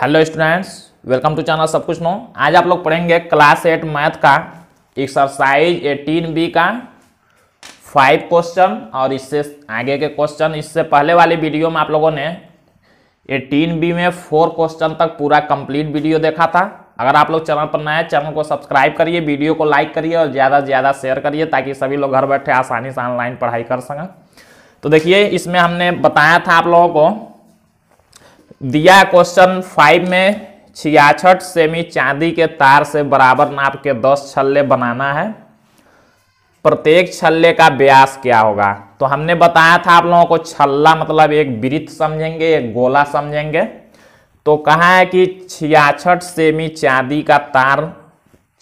hello students welcome to channel सब कुछ नो आज आप लोग पढ़ेंगे क्लास एट मैथ का एक्सरसाइज एटीन बी का फाइव क्वेश्चन और इससे आगे के क्वेश्चन इससे पहले वाली वीडियो में आप लोगों ने एटीन बी में फोर क्वेश्चन तक पूरा कंप्लीट वीडियो देखा था अगर आप लोग चैनल पर नए चैनल को सब्सक्राइब करिए वीडियो को लाइक करिए और ज़्यादा से ज़्यादा शेयर करिए ताकि सभी लोग घर बैठे आसानी से ऑनलाइन पढ़ाई कर सकें तो देखिए इसमें हमने बताया था आप लोगों को दिया क्वेश्चन फाइव में छियासठ सेमी चांदी के तार से बराबर नाप के दस छल्ले बनाना है प्रत्येक छल्ले का व्यास क्या होगा तो हमने बताया था आप लोगों को छल्ला मतलब एक वृत्त समझेंगे एक गोला समझेंगे तो कहा है कि छियासठ सेमी चांदी का तार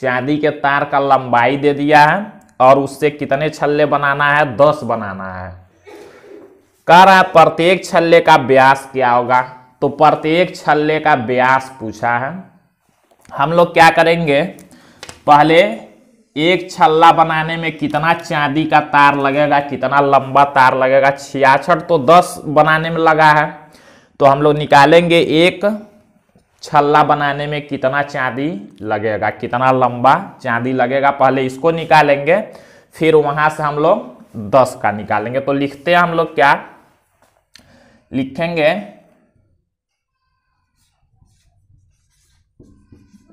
चांदी के तार का लंबाई दे दिया है और उससे कितने छल्ले बनाना है दस बनाना है कह रहा प्रत्येक छल्ले का व्यास क्या होगा तो प्रत्येक छल्ले का व्यास पूछा है हम लोग क्या करेंगे पहले एक छल्ला बनाने में कितना चांदी का तार लगेगा कितना लंबा तार लगेगा छियासठ तो दस बनाने में लगा है तो हम लोग निकालेंगे एक छल्ला बनाने में कितना चांदी लगेगा कितना लंबा चांदी लगेगा पहले इसको निकालेंगे फिर वहां से हम लोग दस का निकालेंगे तो लिखते हैं हम लोग क्या लिखेंगे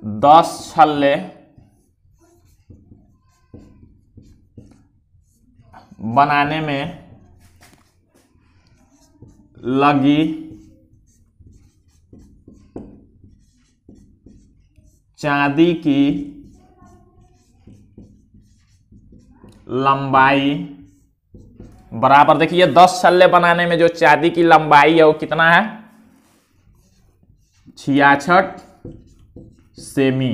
दस छल्ले बनाने में लगी चांदी की लंबाई बराबर देखिए दस छल्ले बनाने में जो चांदी की लंबाई है वो कितना है छियाछठ सेमी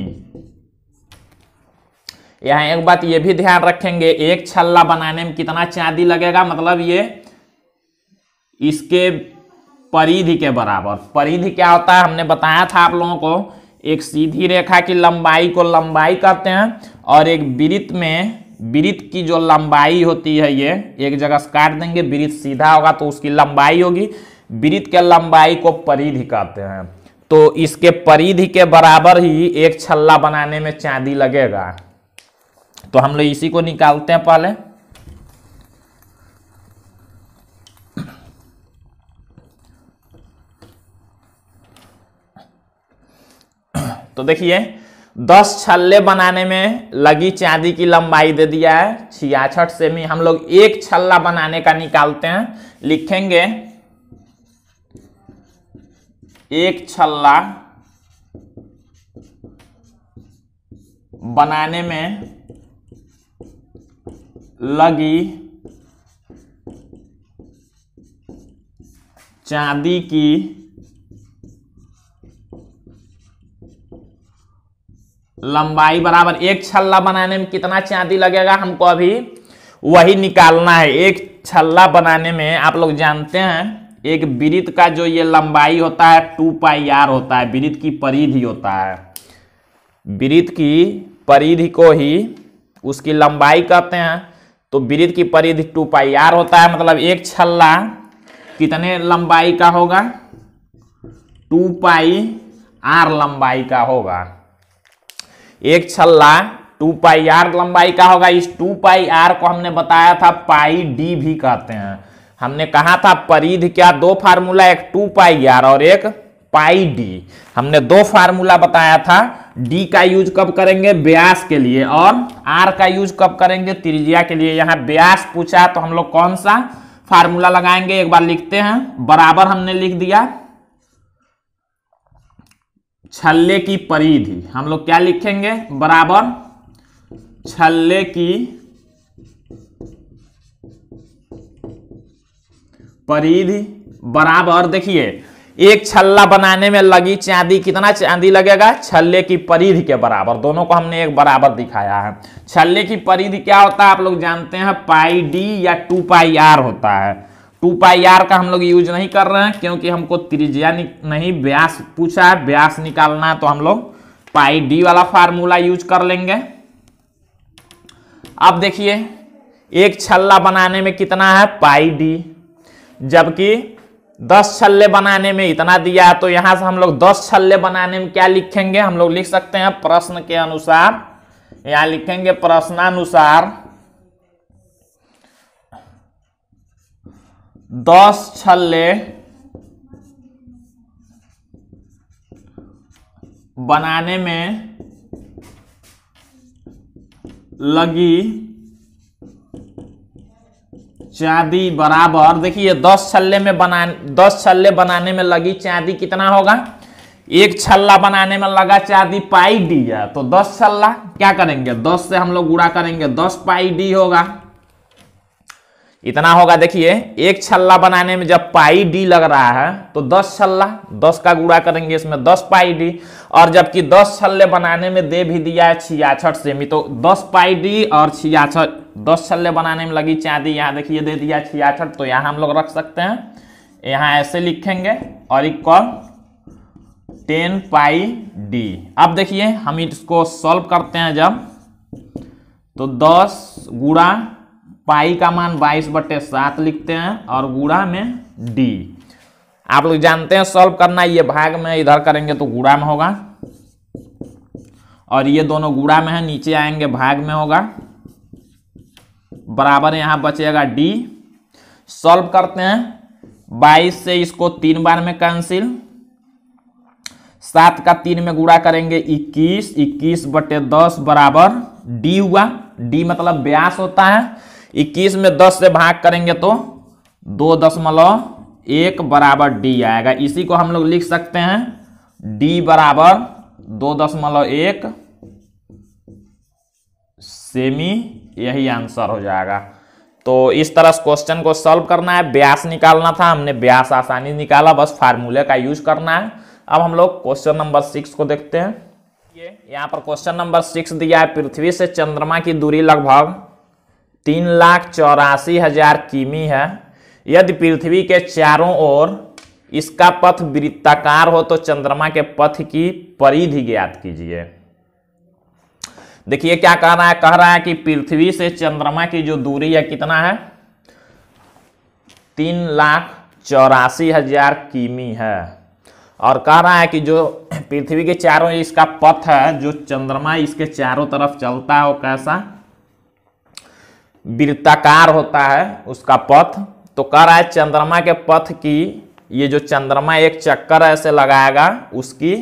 यहाँ एक बात ये भी ध्यान रखेंगे एक छल्ला बनाने में कितना चांदी लगेगा मतलब ये इसके परिधि के बराबर परिधि क्या होता है हमने बताया था आप लोगों को एक सीधी रेखा की लंबाई को लंबाई कहते हैं और एक वृत्त में वृत्त की जो लंबाई होती है ये एक जगह से काट देंगे वृत्त सीधा होगा तो उसकी लंबाई होगी वृत्त के लंबाई को परिधि कहते हैं तो इसके परिधि के बराबर ही एक छल्ला बनाने में चांदी लगेगा तो हम लोग इसी को निकालते हैं पहले तो देखिए दस छल्ले बनाने में लगी चांदी की लंबाई दे दिया है छियाछठ सेमी हम लोग एक छल्ला बनाने का निकालते हैं लिखेंगे एक छल्ला बनाने में लगी चांदी की लंबाई बराबर एक छल्ला बनाने में कितना चांदी लगेगा हमको अभी वही निकालना है एक छल्ला बनाने में आप लोग जानते हैं एक वृत्त का जो ये लंबाई होता है टू पाई आर होता है वृत्त की परिधि होता है वृत्त की परिधि को ही उसकी लंबाई कहते हैं तो वृत्त की परिधि टू पाई आर होता है मतलब एक छल्ला कितने लंबाई का होगा टू पाई आर लंबाई का होगा एक छल्ला टू पाई आर लंबाई का होगा इस टू पाई आर को हमने बताया था पाई डी भी कहते हैं हमने कहा था परिध क्या दो फार्मूला एक टू पाई आर और एक पाई डी हमने दो फार्मूला बताया था डी का यूज कब करेंगे ब्यास के लिए और आर का यूज कब करेंगे त्रिज्या के लिए यहाँ ब्यास पूछा तो हम लोग कौन सा फार्मूला लगाएंगे एक बार लिखते हैं बराबर हमने लिख दिया छल्ले की परिधि हम लोग क्या लिखेंगे बराबर छल्ले की परिधि बराबर देखिए एक छल्ला बनाने में लगी चांदी कितना चांदी लगेगा छल्ले की परिधि के बराबर दोनों को हमने एक बराबर दिखाया है छल्ले की परिधि क्या होता है आप लोग जानते हैं पाई डी या टू पाई आर होता है टू पाई आर का हम लोग यूज नहीं कर रहे हैं क्योंकि हमको त्रिज्या नहीं व्यास पूछा है व्यास निकालना है तो हम लोग पाई डी वाला फार्मूला यूज कर लेंगे अब देखिए एक छल्ला बनाने में कितना है पाई डी जबकि दस छल्ले बनाने में इतना दिया तो यहां से हम लोग दस छल्ले बनाने में क्या लिखेंगे हम लोग लिख सकते हैं प्रश्न के अनुसार यहां लिखेंगे प्रश्नानुसार दस छल्ले बनाने में लगी चांदी बराबर देखिए दस छल्ले में बना दस छल्ले बनाने में लगी चांदी कितना होगा एक छल्ला बनाने में लगा चांदी पाई डी है तो दस छल्ला क्या करेंगे दस से हम लोग गुड़ा करेंगे दस पाई डी होगा इतना होगा देखिए एक छल्ला बनाने में जब पाई डी लग रहा है तो दस छल्ला दस का गुड़ा करेंगे इसमें दस पाई डी और जबकि दस छल्ले बनाने में दे भी दिया है छियाछठ सेमी तो दस पाई डी और छियाछठ दस छल्ले बनाने में लगी चांदी यहाँ देखिए दे दिया छियासठ तो यहाँ हम लोग रख सकते हैं यहाँ ऐसे लिखेंगे और इक्वल टेन पाई डी अब देखिए हम इसको सॉल्व करते हैं जब तो दस गुड़ा पाई का मान बाईस बटे सात लिखते हैं और गुड़ा में डी आप लोग जानते हैं सॉल्व करना ये भाग में इधर करेंगे तो गुड़ा में होगा और ये दोनों गुड़ा में है नीचे आएंगे भाग में होगा बराबर यहाँ बचेगा डी सॉल्व करते हैं बाईस से इसको तीन बार में कैंसिल सात का तीन में गुड़ा करेंगे इक्कीस इक्कीस बटे दस बराबर डी हुआ डी मतलब ब्यास होता है इक्कीस में दस से भाग करेंगे तो दो दशमलव एक बराबर डी आएगा इसी को हम लोग लिख सकते हैं डी बराबर दो दशमलव एक सेमी यही आंसर हो जाएगा तो इस तरह से क्वेश्चन को सॉल्व करना है ब्यास निकालना था हमने ब्यास आसानी निकाला बस फार्मूले का यूज करना है अब हम लोग क्वेश्चन नंबर सिक्स को देखते हैं ये यहाँ पर क्वेश्चन नंबर सिक्स दिया है पृथ्वी से चंद्रमा की दूरी लगभग तीन लाख चौरासी हजार किमी है यदि पृथ्वी के चारों ओर इसका पथ वृत्ताकार हो तो चंद्रमा के पथ की परिधि ज्ञात कीजिए देखिए क्या कह रहा है कह रहा है कि पृथ्वी से चंद्रमा की जो दूरी है कितना है तीन लाख चौरासी हजार किमी है और कह रहा है कि जो पृथ्वी के चारों इसका पथ है जो चंद्रमा इसके चारों तरफ चलता है वो कैसा वृत्ताकार होता है उसका पथ तो कह रहा है चंद्रमा के पथ की ये जो चंद्रमा एक चक्कर ऐसे लगाएगा उसकी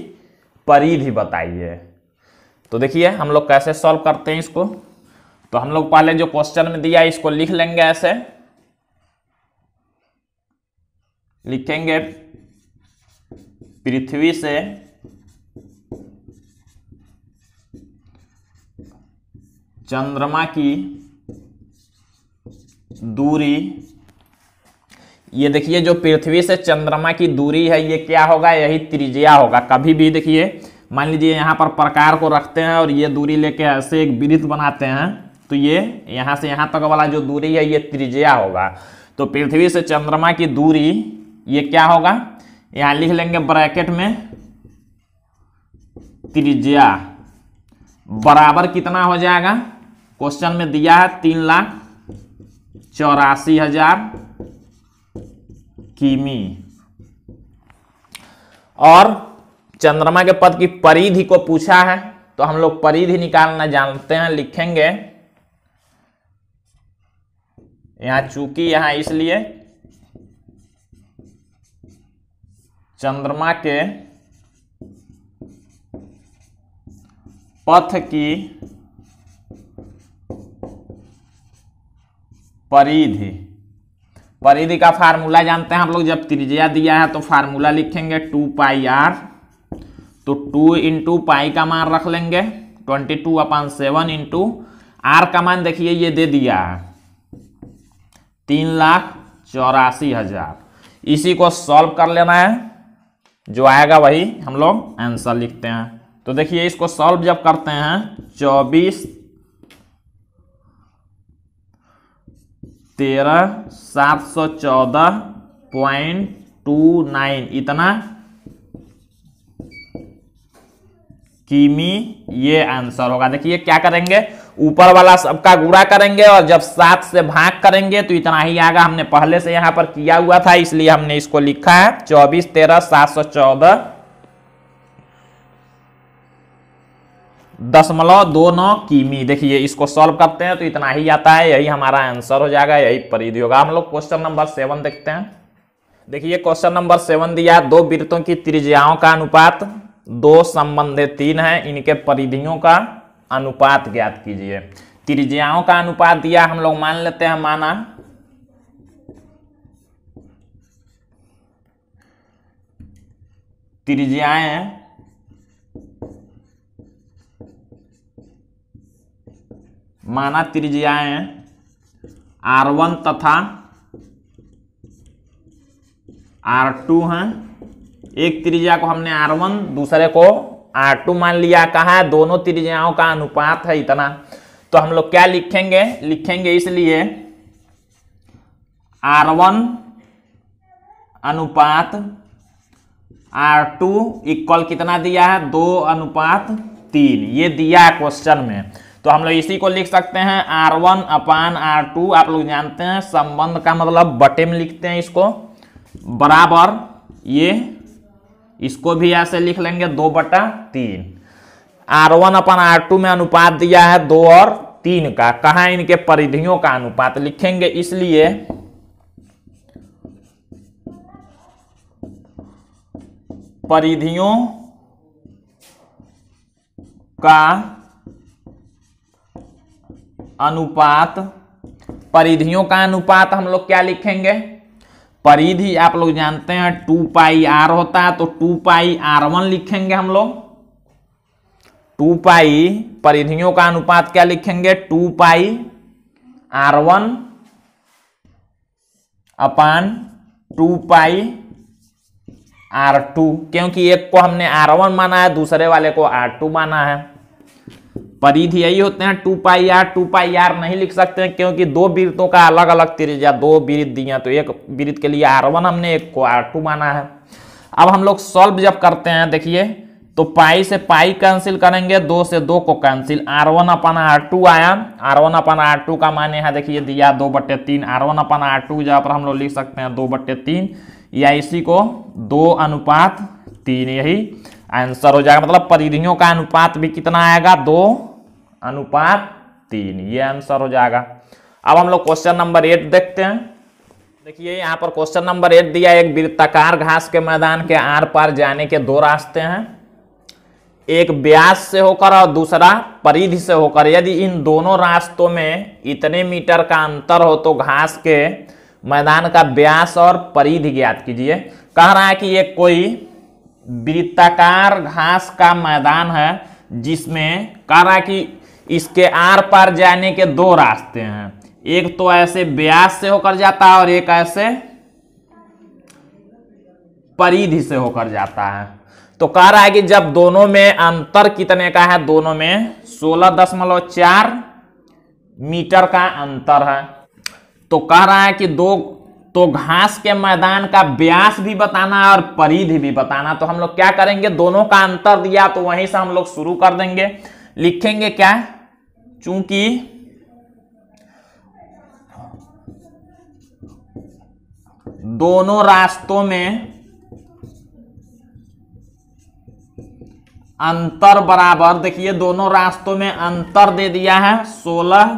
परिधि बताइए तो देखिए हम लोग कैसे सॉल्व करते हैं इसको तो हम लोग पहले जो क्वेश्चन में दिया है इसको लिख लेंगे ऐसे लिखेंगे पृथ्वी से चंद्रमा की दूरी ये देखिए जो पृथ्वी से चंद्रमा की दूरी है ये क्या होगा यही त्रिज्या होगा कभी भी देखिए मान लीजिए यहाँ पर प्रकार को रखते हैं और ये दूरी लेके ऐसे एक वृत्त बनाते हैं तो ये यहाँ से यहाँ तक वाला जो दूरी है ये त्रिज्या होगा तो पृथ्वी से चंद्रमा की दूरी ये क्या होगा यहाँ लिख लेंगे ब्रैकेट में त्रिज्या बराबर कितना हो जाएगा क्वेश्चन में दिया है तीन लाख चौरासी हजार किमी और चंद्रमा के पद की परिधि को पूछा है तो हम लोग परिधि निकालना जानते हैं लिखेंगे यहां चूंकि यहां इसलिए चंद्रमा के पथ की परिधि परिधि का फार्मूला जानते हैं हम लोग जब त्रिज्या दिया है तो फार्मूला लिखेंगे टू पाई आर तो टू इंटू पाई का मान रख लेंगे twenty two upon seven into R का मान देखिए ये दे दिया है तीन लाख चौरासी हजार इसी को सॉल्व कर लेना है जो आएगा वही हम लोग आंसर लिखते हैं तो देखिए इसको सॉल्व जब करते हैं चौबीस तेरह सात सौ चौदह पॉइंट टू नाइन इतना किमी ये आंसर होगा देखिए क्या करेंगे ऊपर वाला सबका गुड़ा करेंगे और जब सात से भाग करेंगे तो इतना ही आएगा हमने पहले से यहाँ पर किया हुआ था इसलिए हमने इसको लिखा है चौबीस तेरह सात सौ चौदह दशमलव दो नौ किमी देखिए इसको सॉल्व करते हैं तो इतना ही आता है यही हमारा आंसर हो जाएगा यही परिधि होगा हम लोग क्वेश्चन नंबर सेवन देखते हैं देखिए क्वेश्चन नंबर सेवन दिया दो वृत्तों की त्रिज्याओं का अनुपात दो संबंध तीन हैं इनके परिधियों का अनुपात ज्ञात कीजिए त्रिज्याओं का अनुपात दिया हम लोग मान लेते हैं माना त्रिज्याएं माना त्रिज्याएं आर वन तथा आर टू हैं एक त्रिज्या को हमने आर वन दूसरे को आर टू मान लिया कहा है दोनों त्रिज्याओं का अनुपात है इतना तो हम लोग क्या लिखेंगे लिखेंगे इसलिए आर वन अनुपात आर टू इक्वल कितना दिया है दो अनुपात तीन ये दिया है क्वेश्चन में तो हम लोग इसी को लिख सकते हैं R one upon R two आप लोग जानते हैं संबंध का मतलब बटे में लिखते हैं इसको बराबर ये इसको भी ऐसे लिख लेंगे दो बटा तीन R one upon R two में अनुपात दिया है दो और तीन का कहा इनके परिधियों का अनुपात लिखेंगे इसलिए परिधियों का अनुपात परिधियों का अनुपात हम लोग क्या लिखेंगे परिधि आप लोग जानते हैं टू पाई आर होता है तो टू पाई आर वन लिखेंगे हम लोग टू पाई परिधियों का अनुपात क्या लिखेंगे two pi R one upon two pi R two क्योंकि एक को हमने आर वन माना है दूसरे वाले को आर टू माना है परिधि यही होते हैं two pi R two pi R नहीं लिख सकते हैं क्योंकि दो वृत्तों का अलग अलग त्रिज्या दो वृत्त दिए तो एक वृत्त के लिए आर वन हमने एक को आर टू माना है अब हम लोग सॉल्व जब करते हैं देखिए तो पाई से पाई कैंसिल करेंगे दो से दो को cancel R one upon R two आया R one upon R two का मान यहाँ देखिए दिया दो बट्टे तीन R one upon R two जहाँ पर हम लोग लिख सकते हैं दो बट्टे तीन या इसी को दो अनुपात तीन यही आंसर हो जाएगा मतलब परिधियों का अनुपात भी कितना आएगा दो अनुपात तीन ये आंसर हो जाएगा अब हम लोग क्वेश्चन नंबर एट देखते हैं देखिए यहाँ पर क्वेश्चन नंबर एट दिया एक वृत्ताकार घास के मैदान के आर पार जाने के दो रास्ते हैं एक ब्यास से होकर और दूसरा परिधि से होकर यदि इन दोनों रास्तों में इतने मीटर का अंतर हो तो घास के मैदान का ब्यास और परिधि ज्ञात कीजिए कह रहा है कि ये कोई वृत्ताकार घास का मैदान है जिसमें कह रहा है कि इसके आर पार जाने के दो रास्ते हैं एक तो ऐसे ब्यास से होकर जाता है और एक ऐसे परिधि से होकर जाता है तो कह रहा है कि जब दोनों में अंतर कितने का है दोनों में सोलह दशमलव चार मीटर का अंतर है तो कह रहा है कि दो तो घास के मैदान का ब्यास भी बताना और परिधि भी बताना तो हम लोग क्या करेंगे दोनों का अंतर दिया तो वहीं से हम लोग शुरू कर देंगे लिखेंगे क्या चूंकि दोनों रास्तों में अंतर बराबर देखिए दोनों रास्तों में अंतर दे दिया है सोलह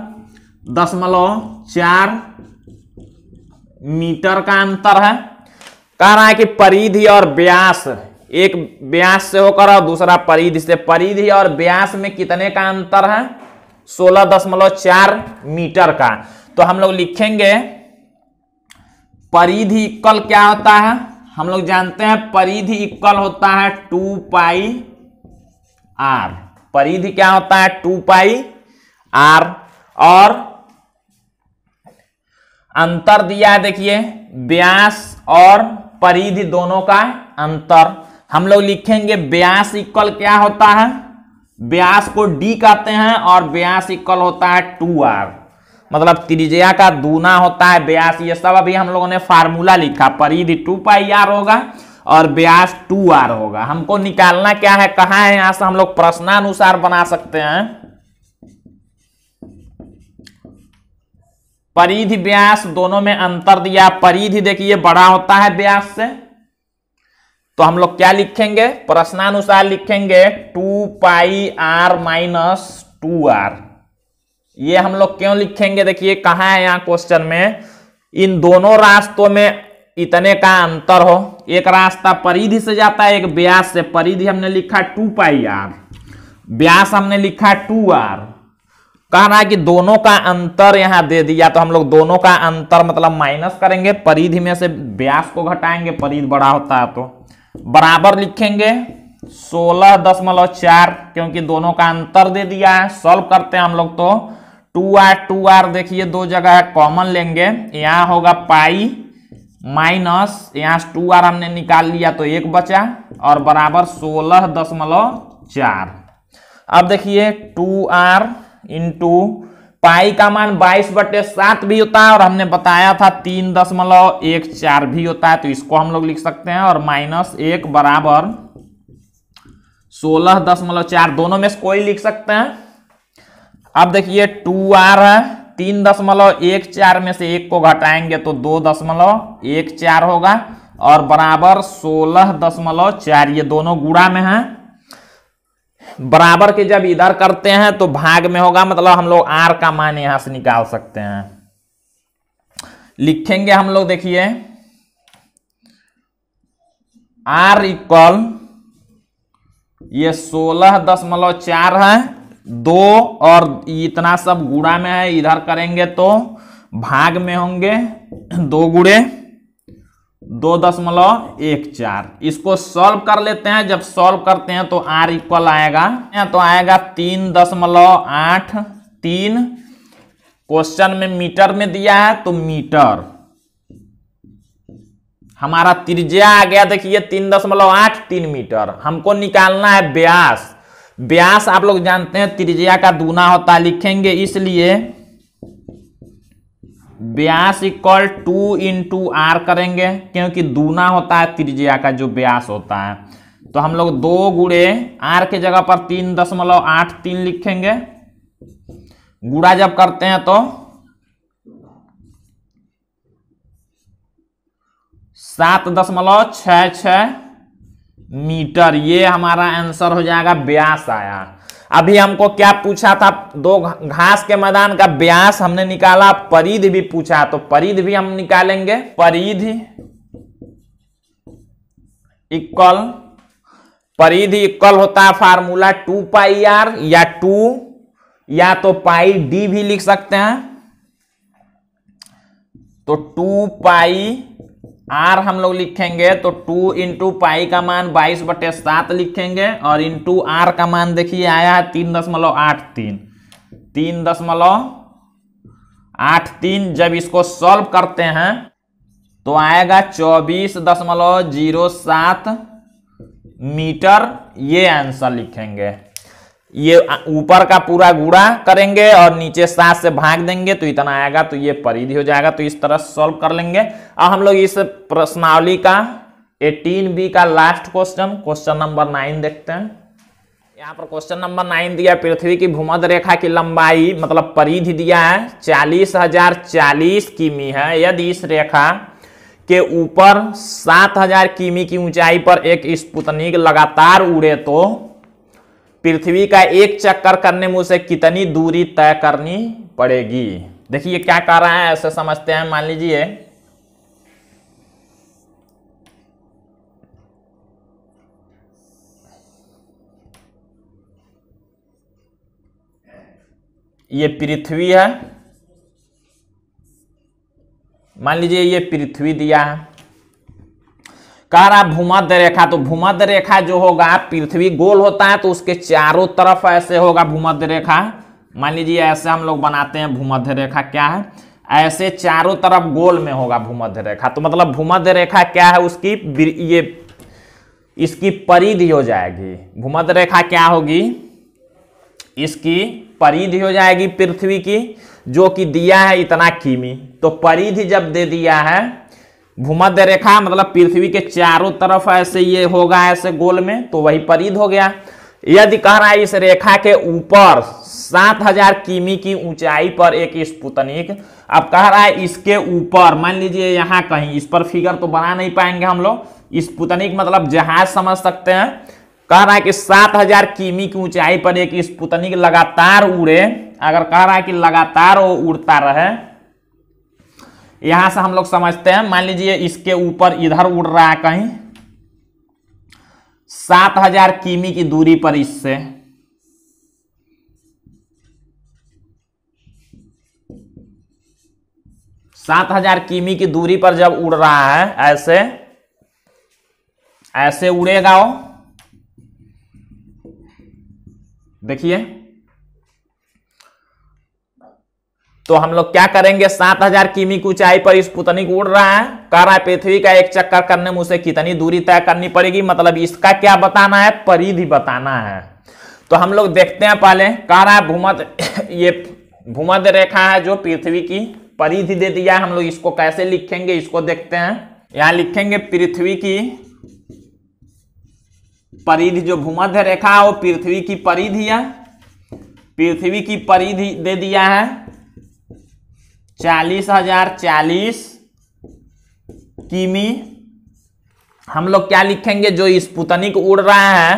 दशमलव चार मीटर का अंतर है कह रहा है कि परिधि और व्यास एक व्यास से होकर और दूसरा परिधि से परिधि और व्यास में कितने का अंतर है सोलह दशमलव चार मीटर का तो हम लोग लिखेंगे परिधि इक्वल क्या होता है हम लोग जानते हैं परिधि इक्वल होता है टू पाई आर परिधि क्या होता है टू पाई आर और अंतर दिया है देखिए व्यास और परिधि दोनों का अंतर हम लोग लिखेंगे व्यास इक्वल क्या होता है व्यास को डी कहते हैं और व्यास इक्वल होता है टू आर मतलब त्रिज्या का दूना होता है व्यास ये सब अभी हम लोगों ने फार्मूला लिखा परिधि टू पाई आर होगा और व्यास टू आर होगा हमको निकालना क्या है कहा है यहां से हम लोग प्रश्नानुसार बना सकते हैं परिधि व्यास दोनों में अंतर दिया परिधि देखिए बड़ा होता है व्यास से तो हम लोग क्या लिखेंगे प्रश्नानुसार लिखेंगे two pi R minus two R ये हम लोग क्यों लिखेंगे देखिए कहा है यहाँ क्वेश्चन में इन दोनों रास्तों में इतने का अंतर हो एक रास्ता परिधि से जाता है एक ब्यास से परिधि हमने लिखा टू पाई आर ब्यास हमने लिखा टू आर कह रहा है कि दोनों का अंतर यहाँ दे दिया तो हम लोग दोनों का अंतर मतलब माइनस करेंगे परिधि में से ब्यास को घटाएंगे परिधि बड़ा होता है तो बराबर लिखेंगे सोलह दशमलव चार क्योंकि दोनों का अंतर दे दिया है सॉल्व करते हैं हम लोग तो टू आर टू आर देखिए दो जगह कॉमन लेंगे यहाँ होगा पाई माइनस यहाँ टू आर हमने निकाल लिया तो एक बचा और बराबर सोलह दशमलव चार अब देखिए टू आर इंटू पाई का मान बाईस बटे सात भी होता है और हमने बताया था तीन दशमलव एक चार भी होता है तो इसको हम लोग लिख सकते हैं और माइनस एक बराबर सोलह दशमलव चार दोनों में से कोई लिख सकते हैं अब देखिए टू आर है तीन दशमलव एक चार में से एक को घटाएंगे तो दो दशमलव एक चार होगा और बराबर सोलह दशमलव चार ये दोनों गुड़ा में है बराबर के जब इधर करते हैं तो भाग में होगा मतलब हम लोग आर का मान यहां से निकाल सकते हैं लिखेंगे हम लोग देखिए आर इक्वल ये सोलह दशमलव चार है दो और इतना सब गुड़ा में है इधर करेंगे तो भाग में होंगे दो गुड़े दो दशमलव एक चार इसको सॉल्व कर लेते हैं जब सॉल्व करते हैं तो आर इक्वल आएगा तो आएगा तीन दशमलव आठ तीन क्वेश्चन में मीटर में दिया है तो मीटर हमारा त्रिज्या आ गया देखिए तीन दशमलव आठ तीन मीटर हमको निकालना है ब्यास ब्यास आप लोग जानते हैं त्रिज्या का दूना होता लिखेंगे इसलिए ब्यास इक्वल टू इंटू आर करेंगे क्योंकि दूना होता है त्रिज्या का जो ब्यास होता है तो हम लोग दो गुड़े आर के जगह पर तीन दशमलव आठ तीन लिखेंगे गुड़ा जब करते हैं तो सात दशमलव छ छ मीटर ये हमारा आंसर हो जाएगा ब्यास आया अभी हमको क्या पूछा था दो घास के मैदान का ब्यास हमने निकाला परिध भी पूछा तो परिध भी हम निकालेंगे परिध इक्वल परिध इक्वल होता है फार्मूला टू पाई आर या टू या तो पाई डी भी लिख सकते हैं तो टू पाई आर हम लोग लिखेंगे तो टू इंटू पाई का मान बाईस बटे सात लिखेंगे और इंटू आर का मान देखिए आया है तीन दशमलव आठ तीन तीन दशमलव आठ तीन जब इसको सॉल्व करते हैं तो आएगा चौबीस दशमलव जीरो सात मीटर ये आंसर लिखेंगे ये ऊपर का पूरा गुड़ा करेंगे और नीचे सात से भाग देंगे तो इतना आएगा तो ये परिधि हो जाएगा तो इस तरह सॉल्व कर लेंगे अब हम लोग इस प्रश्नावली का एटीन बी का last question question number nine देखते हैं यहाँ पर क्वेश्चन नंबर नाइन दिया पृथ्वी की भूमध रेखा की लंबाई मतलब परिधि दिया है चालीस हजार चालीस किमी है यदि इस रेखा के ऊपर सात हजार किमी की ऊंचाई पर एक स्पुतनिक लगातार उड़े तो पृथ्वी का एक चक्कर करने में उसे कितनी दूरी तय करनी पड़ेगी देखिए क्या कह रहा है ऐसे समझते हैं मान लीजिए ये पृथ्वी है मान लीजिए ये पृथ्वी दिया है कह रहा भूमध्य रेखा तो भूमध्य रेखा जो होगा पृथ्वी गोल होता है तो उसके चारों तरफ ऐसे होगा भूमध्य रेखा मान लीजिए ऐसे हम लोग बनाते हैं भूमध्य रेखा क्या है ऐसे चारों तरफ गोल में होगा भूमध्य रेखा तो मतलब भूमध्य रेखा क्या है उसकी ये इसकी परिधि हो जाएगी भूमध्य रेखा क्या होगी इसकी परिधि हो जाएगी पृथ्वी की जो कि दिया है इतना किमी तो परिधि जब दे दिया है भूमध्य रेखा मतलब पृथ्वी के चारों तरफ ऐसे ये होगा ऐसे गोल में तो वही परिद हो गया यदि कह रहा है इस रेखा के ऊपर 7000 किमी की ऊंचाई पर एक स्पुतनिक अब कह रहा है इसके ऊपर मान लीजिए यहाँ कहीं इस पर फिगर तो बना नहीं पाएंगे हम लोग स्पुतनिक मतलब जहाज समझ सकते हैं कह रहा है कि 7000 किमी की ऊंचाई पर एक स्पुतनिक लगातार उड़े अगर कह रहा है कि लगातार वो उड़ता रहे यहां से हम लोग समझते हैं मान लीजिए इसके ऊपर इधर उड़ रहा है कहीं सात हजार किमी की दूरी पर इससे सात हजार किमी की दूरी पर जब उड़ रहा है ऐसे ऐसे उड़ेगा वो देखिए तो हम लोग क्या करेंगे सात हजार किमी की ऊंचाई पर इस पुतनी को उड़ रहा है कह रहा है पृथ्वी का एक चक्कर करने में उसे कितनी दूरी तय करनी पड़ेगी मतलब इसका क्या बताना है परिधि बताना है तो हम लोग देखते हैं पहले कह रहा है भूमध ये भूमध रेखा है जो पृथ्वी की परिधि दे दिया है हम लोग इसको कैसे लिखेंगे इसको देखते हैं यहां लिखेंगे पृथ्वी की परिधि जो भूमध्य रेखा है वो पृथ्वी की परिधि है पृथ्वी की परिधि दे दिया है चालीस हजार चालीस किमी हम लोग क्या लिखेंगे जो स्पुतनिक उड़ रहा है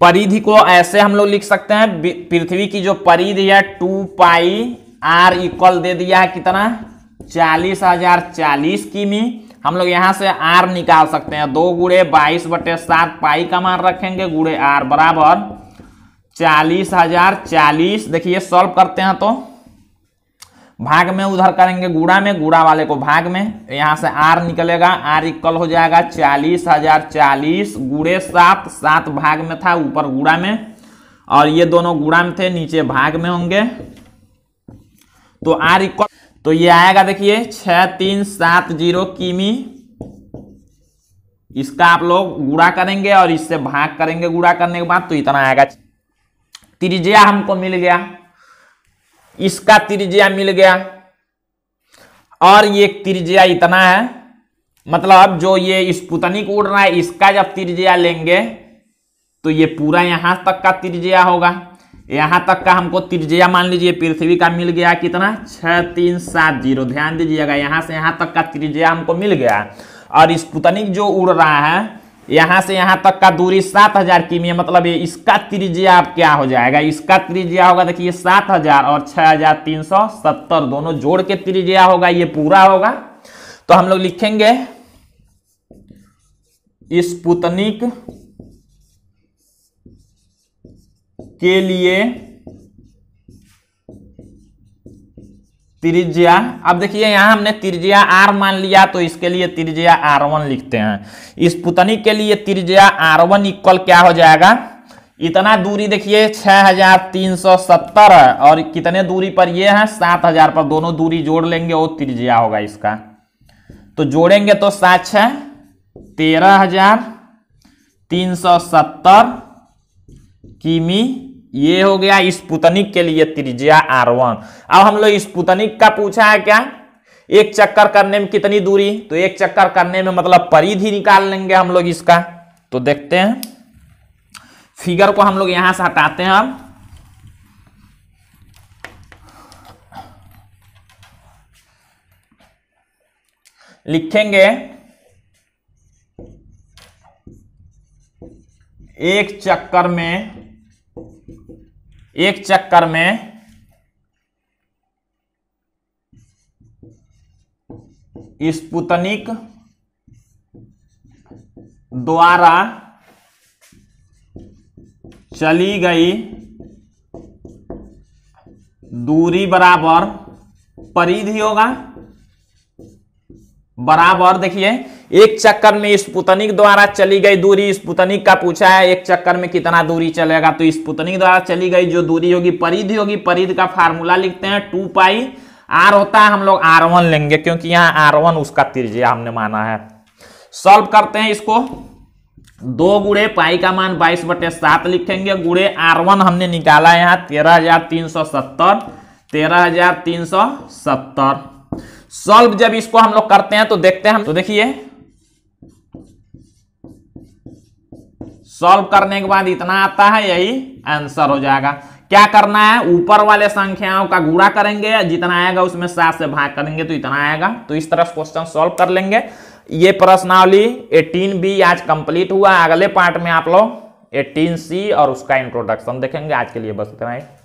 परिधि को ऐसे हम लोग लिख सकते हैं पृथ्वी की जो परिधि है टू पाई आर इक्वल दे दिया है कितना चालीस हजार चालीस किमी हम लोग यहां से आर निकाल सकते हैं दो गुड़े बाईस बटे सात पाई का मान रखेंगे गुड़े आर बराबर चालीस हजार चालीस देखिए सॉल्व करते हैं तो भाग में उधर करेंगे गुड़ा में गुड़ा वाले को भाग में यहाँ से आर निकलेगा आर इक्वल हो जाएगा चालीस हजार चालीस गुड़े सात सात भाग में था ऊपर गुड़ा में और ये दोनों गुड़ा में थे नीचे भाग में होंगे तो आर इक्वल तो ये आएगा देखिए छह तीन सात जीरो किमी इसका आप लोग गुड़ा करेंगे और इससे भाग करेंगे गुड़ा करने के बाद तो इतना आएगा त्रिज्या हमको मिल गया इसका त्रिज्या मिल गया और ये त्रिज्या इतना है मतलब जो ये स्पुतनिक उड़ रहा है इसका जब त्रिज्या लेंगे तो ये पूरा यहां तक का त्रिज्या होगा यहां तक का हमको त्रिज्या मान लीजिए पृथ्वी का मिल गया कितना छ तीन सात जीरो ध्यान दीजिएगा यहां से यहां तक का त्रिज्या हमको मिल गया और स्पुतनिक जो उड़ रहा है यहाँ से यहाँ तक का दूरी सात हजार किमी है मतलब ये इसका त्रिज्या अब क्या हो जाएगा इसका त्रिज्या होगा देखिए सात हजार और छह हजार तीन सौ सत्तर दोनों जोड़ के त्रिज्या होगा ये पूरा होगा तो हम लोग लिखेंगे स्पुतनिक के लिए त्रिज्या अब देखिए यहाँ हमने त्रिज्या आर मान लिया तो इसके लिए त्रिज्या आर वन लिखते हैं इस पुतनी के लिए त्रिज्या आर वन इक्वल क्या हो जाएगा इतना दूरी देखिए 6370 और कितने दूरी पर ये है 7000 पर दोनों दूरी जोड़ लेंगे वो त्रिज्या होगा इसका तो जोड़ेंगे तो सात छः तेरह हजार तीन सौ सत्तर किमी ये हो गया स्पुतनिक के लिए त्रिज्या आर वन अब हम लोग स्पुतनिक का पूछा है क्या एक चक्कर करने में कितनी दूरी तो एक चक्कर करने में मतलब परिधि निकाल लेंगे हम लोग इसका तो देखते हैं फिगर को हम लोग यहां से हटाते हैं अब लिखेंगे एक चक्कर में एक चक्कर में स्पुतनिक द्वारा चली गई दूरी बराबर परिधि होगा बराबर देखिए एक चक्कर में स्पुतनिक द्वारा चली गई दूरी स्पुतनिक का पूछा है एक चक्कर में कितना दूरी चलेगा तो स्पुतनिक द्वारा चली गई जो दूरी होगी परिधि होगी परिध का फार्मूला लिखते हैं टू पाई आर होता है हम लोग आर वन लेंगे क्योंकि यहाँ आर वन उसका त्रिज्या हमने माना है सॉल्व करते हैं इसको दो गुड़े पाई का मान बाईस बटे सात लिखेंगे गुड़े आर वन हमने निकाला यहाँ तेरह हजार तीन सौ सत्तर तेरह हजार तीन सौ सत्तर सॉल्व जब इसको हम लोग करते हैं तो देखते हैं हम तो देखिए सॉल्व करने के बाद इतना आता है यही आंसर हो जाएगा क्या करना है ऊपर वाले संख्याओं का गुणा करेंगे जितना आएगा उसमें सात से भाग करेंगे तो इतना आएगा तो इस तरह से क्वेश्चन सॉल्व कर लेंगे ये प्रश्नावली 18 बी आज कंप्लीट हुआ अगले पार्ट में आप लोग 18 सी और उसका इंट्रोडक्शन देखेंगे आज के लिए बस इतना ही